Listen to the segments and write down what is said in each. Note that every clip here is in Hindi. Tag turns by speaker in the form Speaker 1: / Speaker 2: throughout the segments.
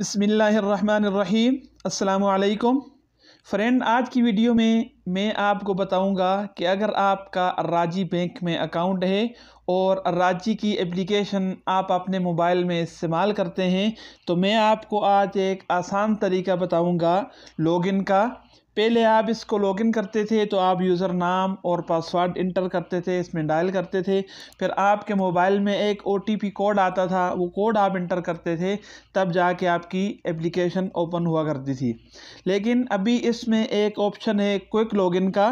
Speaker 1: बसमीम् अल्लाम फ्रेंड आज की वीडियो में मैं आपको बताऊंगा कि अगर आपका राजी बैंक में अकाउंट है और राजी की एप्लीकेशन आप अपने मोबाइल में इस्तेमाल करते हैं तो मैं आपको आज एक आसान तरीका बताऊंगा लॉगिन का पहले आप इसको लॉगिन करते थे तो आप यूज़र नाम और पासवर्ड इंटर करते थे इसमें डायल करते थे फिर आपके मोबाइल में एक ओ कोड आता था वो कोड आप इंटर करते थे तब जाके आपकी एप्लीकेशन ओपन हुआ करती थी लेकिन अभी इसमें एक ऑप्शन है क्विक लॉगिन का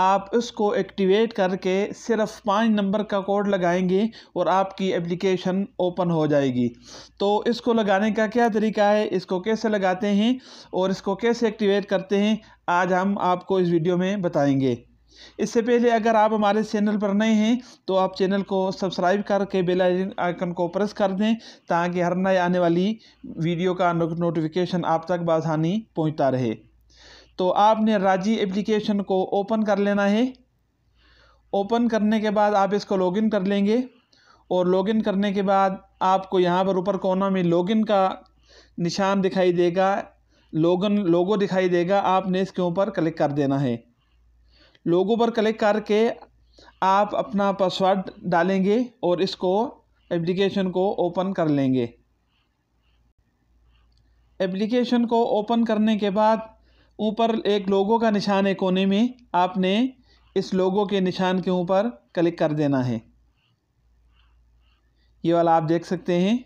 Speaker 1: आप इसको एक्टिवेट करके सिर्फ पाँच नंबर का कोड लगाएंगे और आपकी एप्लीकेशन ओपन हो जाएगी तो इसको लगाने का क्या तरीका है इसको कैसे लगाते हैं और इसको कैसे एक्टिवेट करते हैं आज हम आपको इस वीडियो में बताएंगे इससे पहले अगर आप हमारे चैनल पर नए हैं तो आप चैनल को सब्सक्राइब करके बेल आइकन को प्रेस कर दें ताकि हर नए आने वाली वीडियो का नोटिफिकेशन आप तक बासानी पहुंचता रहे तो आपने राजी एप्लीकेशन को ओपन कर लेना है ओपन करने के बाद आप इसको लॉगिन कर लेंगे और लॉगिन करने के बाद आपको यहाँ पर ऊपर कोना में लॉगिन का निशान दिखाई देगा लोगन लोगो दिखाई देगा आपने इसके ऊपर क्लिक कर देना है लोगो पर क्लिक करके आप अपना पासवर्ड डालेंगे और इसको एप्लीकेशन को ओपन कर लेंगे एप्लीकेशन को ओपन करने के बाद ऊपर एक लोगो का निशान है कोने में आपने इस लोगो के निशान के ऊपर क्लिक कर देना है ये वाला आप देख सकते हैं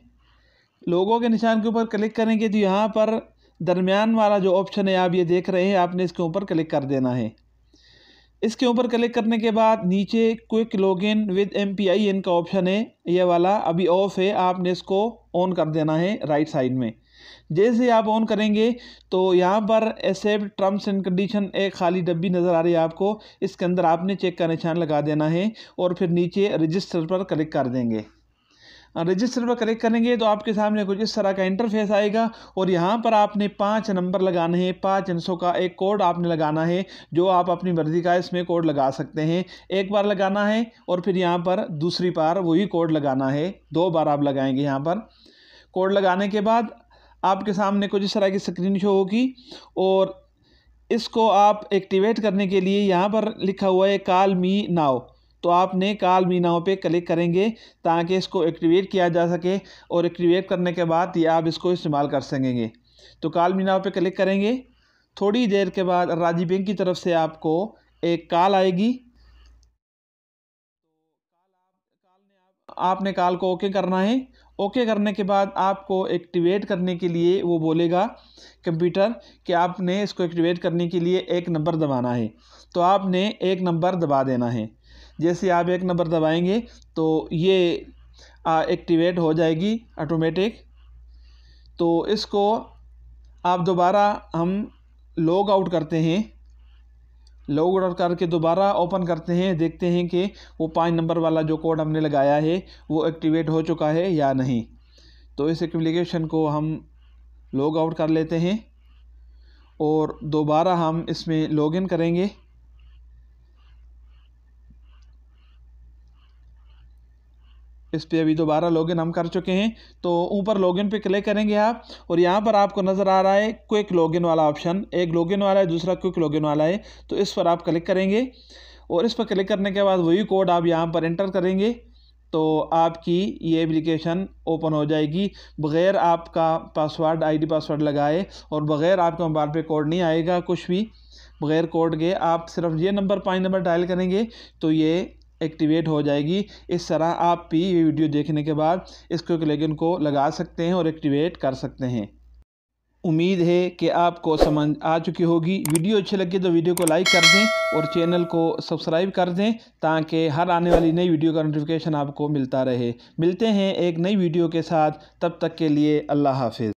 Speaker 1: लोगों के निशान के ऊपर क्लिक करेंगे तो यहाँ पर दरमियान वाला जो ऑप्शन है आप ये देख रहे हैं आपने इसके ऊपर क्लिक कर देना है इसके ऊपर क्लिक करने के बाद नीचे quick login with M P I का ऑप्शन है ये वाला अभी ऑफ़ है आपने इसको ऑन कर देना है राइट साइड में जैसे आप ऑन करेंगे तो यहाँ पर एक्सेप्ट टर्म्स एंड कंडीशन एक खाली डब्बी नज़र आ रही है आपको इसके अंदर आपने चेक का निशान लगा देना है और फिर नीचे रजिस्टर पर क्लिक कर देंगे रजिस्टर पर करेक्ट करेंगे तो आपके सामने कुछ इस तरह का इंटरफेस आएगा और यहाँ पर आपने पाँच नंबर लगाने हैं पाँच अंशों का एक कोड आपने लगाना है जो आप अपनी मर्ज़ी का इसमें कोड लगा सकते हैं एक बार लगाना है और फिर यहाँ पर दूसरी बार वही कोड लगाना है दो बार आप लगाएंगे यहाँ पर कोड लगाने के बाद आपके सामने कुछ इस तरह की स्क्रीन शो होगी और इसको आप एक्टिवेट करने के लिए यहाँ पर लिखा हुआ है काल मी नाव तो आपने काल मी नाव पे क्लिक करेंगे ताकि इसको एक्टिवेट किया जा सके और एक्टिवेट करने के बाद ये आप इसको इस्तेमाल कर सकेंगे तो काल मी नाव पे क्लिक करेंगे थोड़ी देर के बाद राजीव बैंक की तरफ से आपको एक काल आएगी आपने काल को ओके करना है ओके करने के बाद आपको एक्टिवेट करने के लिए वो बोलेगा कंप्यूटर कि आपने इसको एक्टिवेट करने के लिए एक नंबर दबाना है तो आपने एक नंबर दबा देना है जैसे आप एक नंबर दबाएंगे तो ये एक्टिवेट हो जाएगी ऑटोमेटिक तो इसको आप दोबारा हम लॉग आउट करते हैं लॉग आउट करके दोबारा ओपन करते हैं देखते हैं कि वो पाँच नंबर वाला जो कोड हमने लगाया है वो एक्टिवेट हो चुका है या नहीं तो इस एप्लीकेशन को हम लॉग आउट कर लेते हैं और दोबारा हम इसमें लॉगिन करेंगे इस पर अभी दोबारा लॉगिन हम कर चुके हैं तो ऊपर लॉगिन पे क्लिक करेंगे आप और यहाँ पर आपको नज़र आ रहा है क्विक लॉगिन वाला ऑप्शन एक लॉगिन वाला है दूसरा क्विक लॉगिन वाला है तो इस पर आप क्लिक करेंगे और इस पर क्लिक करने के बाद वही कोड आप यहाँ पर इंटर करेंगे तो आपकी ये एप्लीकेशन ओपन हो जाएगी बग़ैर आपका पासवर्ड आई पासवर्ड लगाए और बग़ैर आपके मोबाइल पर कोड नहीं आएगा कुछ भी बग़ैर कोड के आप सिर्फ ये नंबर पाँच नंबर डायल करेंगे तो ये एक्टिवेट हो जाएगी इस तरह आप भी ये वीडियो देखने के बाद इस क्विक लेगन को लगा सकते हैं और एक्टिवेट कर सकते हैं उम्मीद है कि आपको समझ आ चुकी होगी वीडियो अच्छी लगी तो वीडियो को लाइक कर दें और चैनल को सब्सक्राइब कर दें ताकि हर आने वाली नई वीडियो का नोटिफिकेशन आपको मिलता रहे मिलते हैं एक नई वीडियो के साथ तब तक के लिए अल्लाह हाफिज़